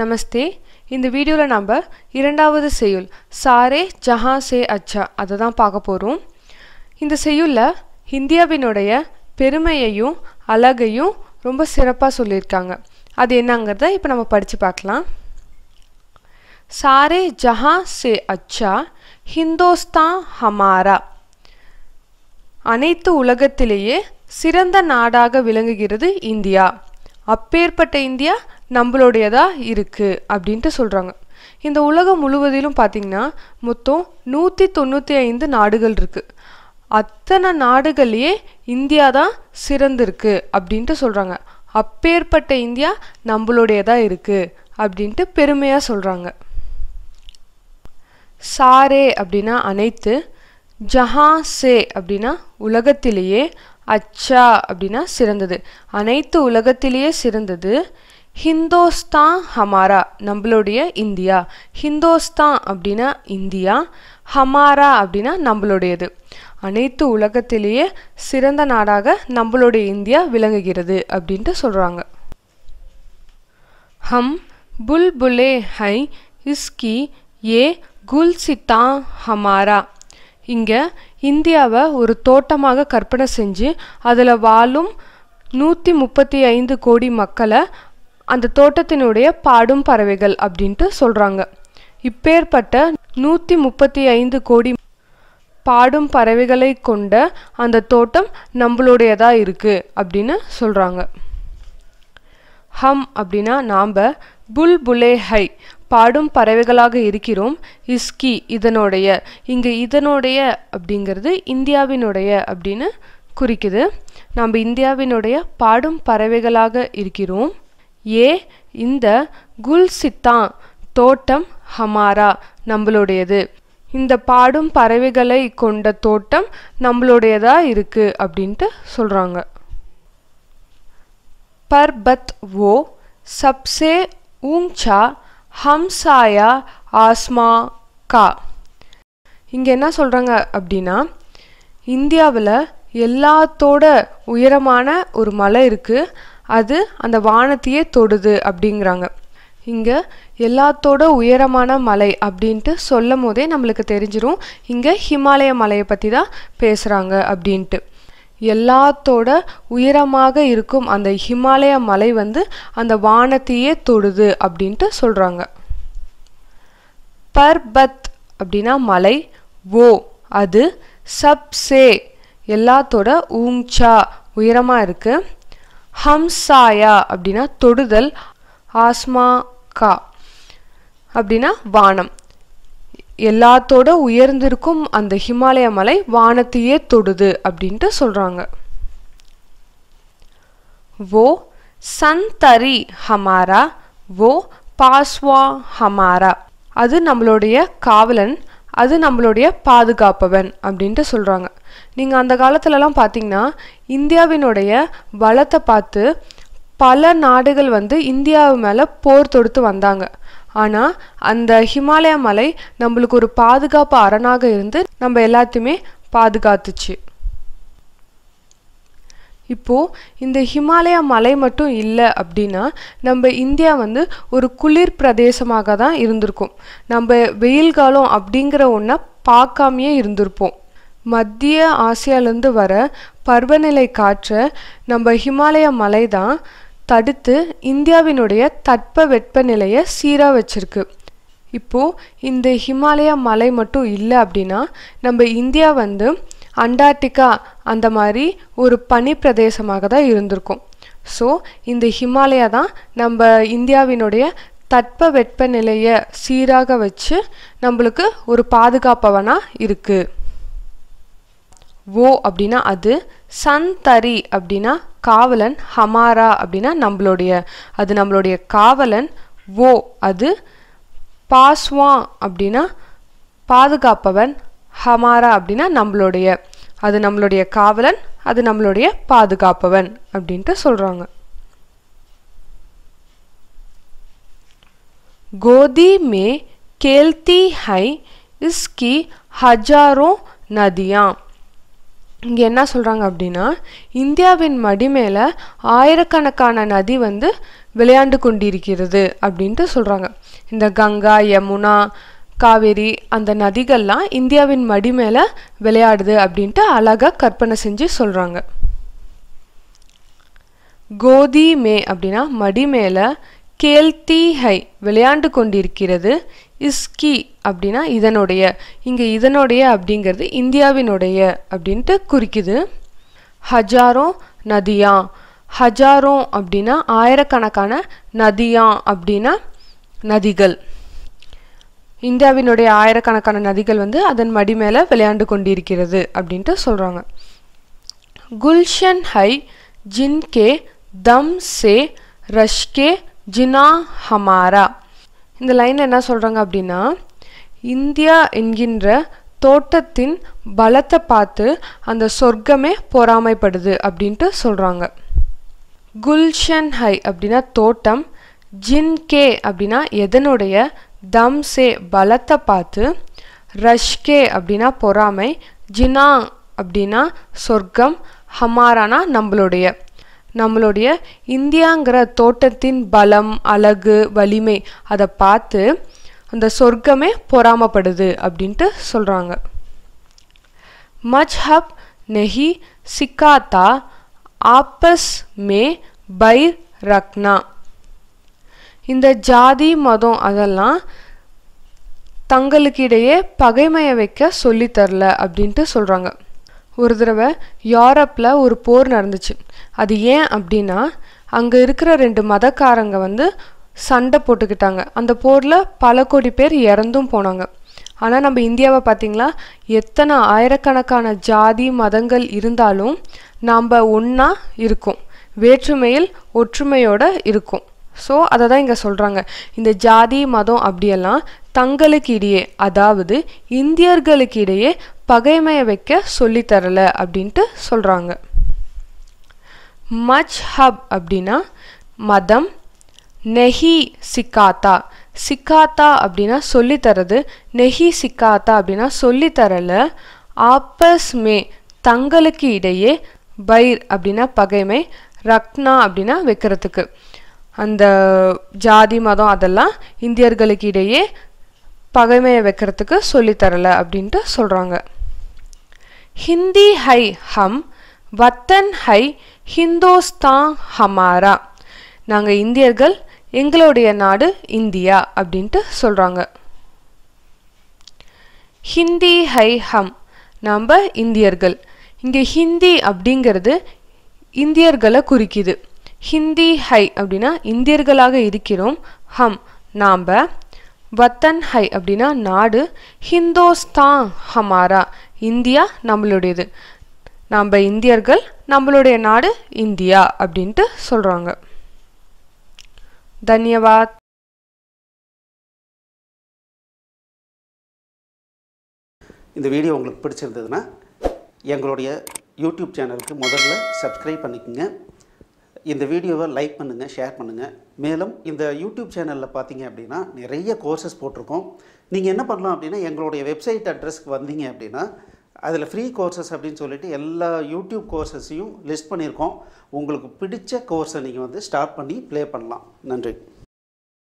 நமஸ்தே இந்த வீடியோவில் நம்ம இரண்டாவது செய்யுள் சாரே ஜஹா சே அச்சா அதை தான் பார்க்க போகிறோம் இந்த செய்யுளில் இந்தியாவினுடைய பெருமையையும் அழகையும் ரொம்ப சிறப்பாக சொல்லியிருக்காங்க அது என்னங்கிறத இப்போ நம்ம படித்து பார்க்கலாம் சாரே ஜஹா சே அச்சா ஹிந்தோஸ்தான் ஹமாரா அனைத்து உலகத்திலேயே சிறந்த நாடாக விளங்குகிறது இந்தியா அப்பேற்பட்ட இந்தியா நம்மளுடையதாக இருக்குது அப்படின்ட்டு சொல்கிறாங்க இந்த உலகம் முழுவதிலும் பார்த்திங்கன்னா மொத்தம் நூற்றி தொண்ணூற்றி ஐந்து நாடுகள் இருக்குது அத்தனை நாடுகள்லேயே இந்தியா தான் சிறந்திருக்கு அப்படின்ட்டு சொல்கிறாங்க அப்பேற்பட்ட இந்தியா நம்மளுடையதாக இருக்குது அப்படின்ட்டு பெருமையாக சொல்கிறாங்க சாரே அப்படின்னா அனைத்து ஜஹா சே அப்படின்னா உலகத்திலேயே அச்சா அப்படின்னா சிறந்தது அனைத்து உலகத்திலேயே சிறந்தது ஹிந்தோஸ்தான் ஹமாரா நம்மளுடைய இந்தியா ஹிந்தோஸ்தான் அப்படின்னா இந்தியா ஹமாரா அப்படின்னா நம்மளுடையது அனைத்து உலகத்திலேயே சிறந்த நாடாக நம்மளுடைய இந்தியா விளங்குகிறது அப்படின்ட்டு சொல்கிறாங்க ஹம் புல் புலே ஹை இஸ்கி ஏ குல்சித்தா ஹமாரா இங்கே இந்தியாவை ஒரு தோட்டமாக கற்பனை செஞ்சு அதில் வாழும் நூற்றி முப்பத்தி ஐந்து கோடி மக்களை அந்த தோட்டத்தினுடைய பாடும் பறவைகள் அப்படின்ட்டு சொல்கிறாங்க இப்பேற்பட்ட நூற்றி முப்பத்தி ஐந்து கோடி பாடும் பறவைகளை கொண்ட அந்த தோட்டம் நம்மளுடையதாக இருக்குது அப்படின்னு சொல்கிறாங்க ஹம் அப்படின்னா நாம் புல் புலே ஹை பாடும் பறவைகளாக இருக்கிறோம் இஸ்கி இதனுடைய இங்கே இதனுடைய அப்படிங்கிறது இந்தியாவினுடைய அப்படின்னு குறிக்குது நாம் இந்தியாவினுடைய பாடும் பறவைகளாக இருக்கிறோம் ஏ இந்த குல்சித்தா தோட்டம் ஹமாரா நம்மளுடையது இந்த பாடும் பறவைகளை கொண்ட தோட்டம் நம்மளுடையதா இருக்கு அப்படின்ட்டு சொல்றாங்க பர்பத் ஓ சப்சே ஊங்சா ஹம்சாயா ஆஸ்மா கா இங்கே என்ன சொல்கிறாங்க அப்படின்னா இந்தியாவில் எல்லாத்தோட உயரமான ஒரு மலை இருக்குது அது அந்த வானத்தையே தொடுது அப்படிங்கிறாங்க இங்கே எல்லாத்தோட உயரமான மலை அப்படின்ட்டு சொல்லும் போதே நம்மளுக்கு தெரிஞ்சிடும் இங்கே ஹிமாலய மலையை பற்றி தான் பேசுகிறாங்க அப்படின்ட்டு எல்லாத்தோட உயரமாக இருக்கும் அந்த ஹிமாலய மலை வந்து அந்த வானத்தையே தொடுது அப்படின்ட்டு சொல்கிறாங்க பர்பத் அப்படின்னா மலை ஓ அது சப்சே எல்லாத்தோட ஊங்சா உயரமாக இருக்குது ஹம்சாயா அப்படின்னா தொடுதல் ஆஸ்மா கா அப்படின்னா வானம் எல்லாத்தோட உயர்ந்திருக்கும் அந்த ஹிமாலய மலை வானத்தையே தொடுது அப்படின்ட்டு சொல்கிறாங்க वो சந்தரி ஹமாரா ஓ பாஸ்வா ஹமாரா அது நம்மளுடைய காவலன் அது நம்மளுடைய பாதுகாப்பவன் அப்படின்ட்டு சொல்கிறாங்க நீங்கள் அந்த காலத்துலலாம் பார்த்தீங்கன்னா இந்தியாவினுடைய பலத்தை பார்த்து பல நாடுகள் வந்து இந்தியாவு மேலே போர் தொடுத்து வந்தாங்க ஆனால் அந்த ஹிமாலய மலை நம்மளுக்கு ஒரு பாதுகாப்பு அரணாக இருந்து நம்ம எல்லாத்தையுமே பாதுகாத்துச்சு இப்போது இந்த ஹிமாலய மலை மட்டும் இல்லை அப்படின்னா நம்ம இந்தியா வந்து ஒரு குளிர் பிரதேசமாக தான் இருந்திருக்கும் நம்ம வெயில் காலம் அப்படிங்கிற ஒன்றை பார்க்காமையே இருந்திருப்போம் மத்திய ஆசியாலேருந்து வர பருவநிலை காற்றை நம்ம ஹிமாலய மலை தான் தடுத்து இந்தியாவினுடைய தட்ப வெப்பநிலையை சீராக வச்சிருக்கு இப்போது இந்த ஹிமாலய மலை மட்டும் இல்லை அப்படின்னா நம்ம இந்தியா வந்து அண்டார்டிகா அந்த மாதிரி ஒரு பனி பிரதேசமாக தான் இருந்திருக்கும் ஸோ இந்த ஹிமாலயா தான் நம்ம இந்தியாவினுடைய தட்ப வெப்பநிலையை சீராக வச்சு நம்மளுக்கு ஒரு பாதுகாப்பவனாக இருக்குது ஓ அப்படின்னா அது சன் தரி அப்படின்னா காவலன் ஹமாரா அப்படின்னா நம்மளுடைய அது நம்மளுடைய காவலன் ஓ அது பாஸ்வான் அப்படின்னா பாதுகாப்பவன் ஹமாரா அப்படின்னா நம்மளுடைய அது நம்மளுடைய காவலன் அது நம்மளுடைய பாதுகாப்பவன் அப்படின்ட்டு சொல்கிறாங்க கோதி மே கேல்தி ஹை இஸ்கி ஹஜாரோ நதியா இங்கே என்ன சொல்கிறாங்க அப்படின்னா இந்தியாவின் மடி மேலே ஆயிரக்கணக்கான நதி வந்து விளையாண்டு கொண்டிருக்கிறது அப்படின்ட்டு சொல்கிறாங்க இந்த கங்கா யமுனா காவேரி அந்த நதிகள்லாம் இந்தியாவின் மடி மேலே விளையாடுது அப்படின்ட்டு அழகாக கற்பனை செஞ்சு சொல்கிறாங்க கோதி மே அப்படின்னா மடி மேலே கேல்தி ஹை விளையாண்டு கொண்டிருக்கிறது இஸ்கி அப்படின்னா இதனுடைய இங்கே இதனுடைய அப்படிங்கிறது இந்தியாவினுடைய அப்படின்ட்டு குறிக்குது ஹஜாரோ நதியா ஹஜாரோ அப்படின்னா ஆயிரக்கணக்கான நதியா அப்படின்னா நதிகள் இந்தியாவினுடைய ஆயிரக்கணக்கான நதிகள் வந்து அதன் மடி மேலே விளையாண்டு கொண்டிருக்கிறது அப்படின்ட்டு சொல்கிறாங்க குல்ஷன் ஹை ஜின்கே தம் சே ரஷ்கே ஜினா ஹமாரா இந்த லைனில் என்ன சொல்கிறாங்க அப்படின்னா இந்தியா என்கின்ற தோட்டத்தின் பலத்தை பார்த்து அந்த சொர்க்கமே பொறாமைப்படுது அப்படின்ட்டு சொல்கிறாங்க குல்ஷன் ஹை அப்படின்னா தோட்டம் ஜின்கே அப்படின்னா எதனுடைய தம் சே பலத்தை பார்த்து ரஷ்கே அப்படின்னா பொறாமை ஜினா அப்படின்னா சொர்க்கம் ஹமாரானா நம்மளுடைய நம்மளுடைய இந்தியாங்கிற தோட்டத்தின் பலம் அழகு வலிமை அதை பார்த்து அந்த சொர்க்கமே பொறாமப்படுது அப்படின்ட்டு சொல்கிறாங்க மஜ்ஹப் நெஹி சிக்காத்தா ஆப்பஸ் மே பைர் ரக்னா இந்த ஜாதி மதம் அதெல்லாம் தங்களுக்கிடையே பகைமையை வைக்க சொல்லித்தரல அப்படின்ட்டு சொல்கிறாங்க ஒரு தடவை யூரோப்பில் ஒரு போர் நடந்துச்சு அது ஏன் அப்படின்னா அங்கே இருக்கிற ரெண்டு மதக்காரங்க வந்து சண்டை போட்டுக்கிட்டாங்க அந்த போரில் பல கோடி பேர் இறந்தும் போனாங்க ஆனால் நம்ம இந்தியாவை பார்த்திங்களா எத்தனை ஆயிரக்கணக்கான ஜாதி மதங்கள் இருந்தாலும் நாம் ஒன்றா இருக்கோம் வேற்றுமையில் ஒற்றுமையோடு இருக்கும் ஸோ அதை தான் இங்கே சொல்கிறாங்க இந்த ஜாதி மதம் அப்படியெல்லாம் தங்களுக்கு இடையே அதாவது இந்தியர்களுக்கு இடையே பகைமையை வைக்க சொல்லித்தரல அப்படின்ட்டு சொல்கிறாங்க மஜ் ஹப் அப்படின்னா மதம் நெஹி சிக்காத்தா சிக்காத்தா அப்படின்னா சொல்லித்தரது நெஹி சிக்காத்தா அப்படின்னா சொல்லித்தரல ஆப்பஸ் மே தங்களுக்கு இடையே பைர் அப்படின்னா பகைமை ரக்னா அப்படின்னா வைக்கிறதுக்கு அந்த ஜாதி மதம் அதெல்லாம் இந்தியர்களுக்கு இடையே பகைமையை வைக்கிறதுக்கு சொல்லித்தரல அப்படின்ட்டு சொல்கிறாங்க ஹிந்தி ஹை ஹம் வத்தன் ஹை ஹிந்தோஸ்தான் ஹமாரா நாங்கள் இந்தியர்கள் எங்களுடைய நாடு இந்தியா அப்படின்ட்டு சொல்கிறாங்க ஹிந்தி ஹை ஹம் நம்ம இந்தியர்கள் இங்கே ஹிந்தி அப்படிங்கிறது இந்தியர்களை குறிக்குது ஹிந்தி ஹை அப்படின்னா இந்தியர்களாக இருக்கிறோம் ஹம் நாம் வத்தன் ஹை அப்படின்னா நாடு ஹிந்தோஸ்தான் ஹமாரா இந்தியா நம்மளுடையது நாம் இந்தியர்கள் நம்மளுடைய நாடு இந்தியா அப்படின்ட்டு சொல்கிறாங்க தன்யவாத் இந்த வீடியோ உங்களுக்கு பிடிச்சிருந்ததுன்னா எங்களுடைய யூடியூப் சேனலுக்கு முதல்ல சப்ஸ்கிரைப் பண்ணிக்கோங்க இந்த வீடியோவை லைக் பண்ணுங்கள் ஷேர் பண்ணுங்கள் மேலும் இந்த யூடியூப் சேனலில் பார்த்தீங்க அப்படின்னா நிறைய கோர்சஸ் போட்டிருக்கோம் நீங்கள் என்ன பண்ணலாம் அப்படின்னா எங்களுடைய வெப்சைட் அட்ரஸ்க்கு வந்தீங்க அப்படின்னா அதில் ஃப்ரீ கோர்சஸ் அப்படின்னு சொல்லிட்டு எல்லா யூடியூப் கோர்சஸையும் லிஸ்ட் பண்ணியிருக்கோம் உங்களுக்கு பிடித்த கோர்ஸை நீங்கள் வந்து ஸ்டார்ட் பண்ணி ப்ளே பண்ணலாம் நன்றி